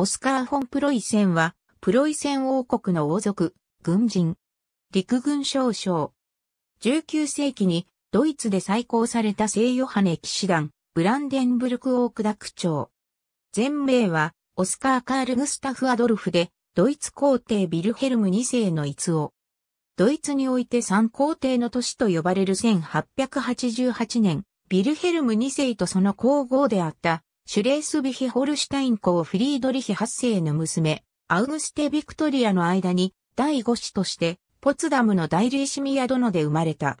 オスカー・フォン・プロイセンは、プロイセン王国の王族、軍人、陸軍少将。19世紀にドイツで再興された聖ヨハネ騎士団、ブランデンブルク王区長。全名は、オスカー・カール・グスタフ・アドルフで、ドイツ皇帝ビルヘルム2世の逸夫。ドイツにおいて三皇帝の都市と呼ばれる1888年、ビルヘルム2世とその皇后であったシュレースビヒホルシュタイン公フリードリヒ8世の娘、アウグステ・ビクトリアの間に第5子としてポツダムの大リーシミア殿で生まれた。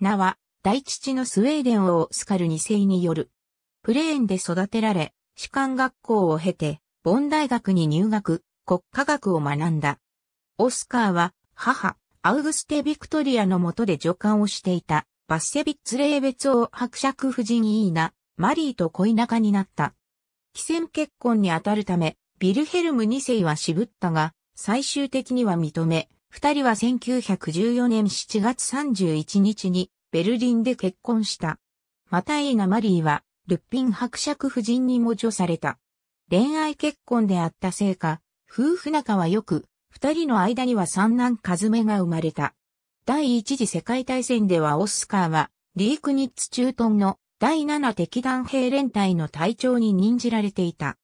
名は、大父のスウェーデン王スカル2世による。プレーンで育てられ、士官学校を経て、ボン大学に入学、国家学を学んだ。オスカーは、母、アウグステ・ビクトリアの下で助官をしていた、バッセビッツ・レーベツ王伯爵夫人イーナ、マリーと恋仲になった。既戦結婚にあたるため、ビルヘルム2世は渋ったが、最終的には認め、二人は1914年7月31日にベルリンで結婚した。またエイナ・マリーは、ルッピン伯爵夫人にも助された。恋愛結婚であったせいか、夫婦仲は良く、二人の間には三男カズメが生まれた。第一次世界大戦ではオスカーは、リークニッツトンの第七敵団兵連隊の隊長に任じられていた。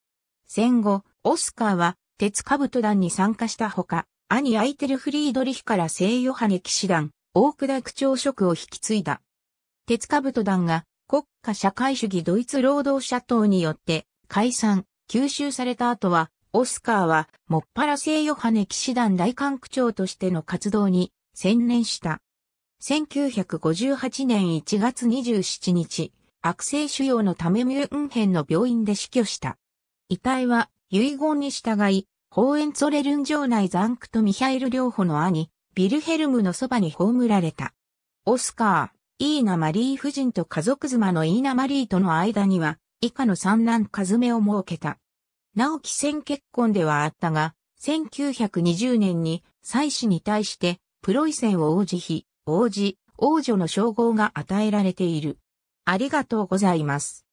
戦後、オスカーは鉄兜団に参加したほか、兄アイテルフリードリヒから聖ヨハネ騎士団、大倉区長職を引き継いだ。鉄兜団が国家社会主義ドイツ労働者党によって解散、吸収された後は、オスカーは、もっぱら聖ヨハネ騎士団大官区長としての活動に専念した。1958年1月27日、悪性腫瘍のためミュンヘンの病院で死去した。遺体は遺言に従い、ホーエンツォレルン城内ザンクとミハイル両方の兄、ビルヘルムのそばに葬られた。オスカー、イーナ・マリー夫人と家族妻のイーナ・マリーとの間には、以下の三男カズメを設けた。なお既戦結婚ではあったが、1920年に妻子に対して、プロイセン王子妃、王子、王女の称号が与えられている。ありがとうございます。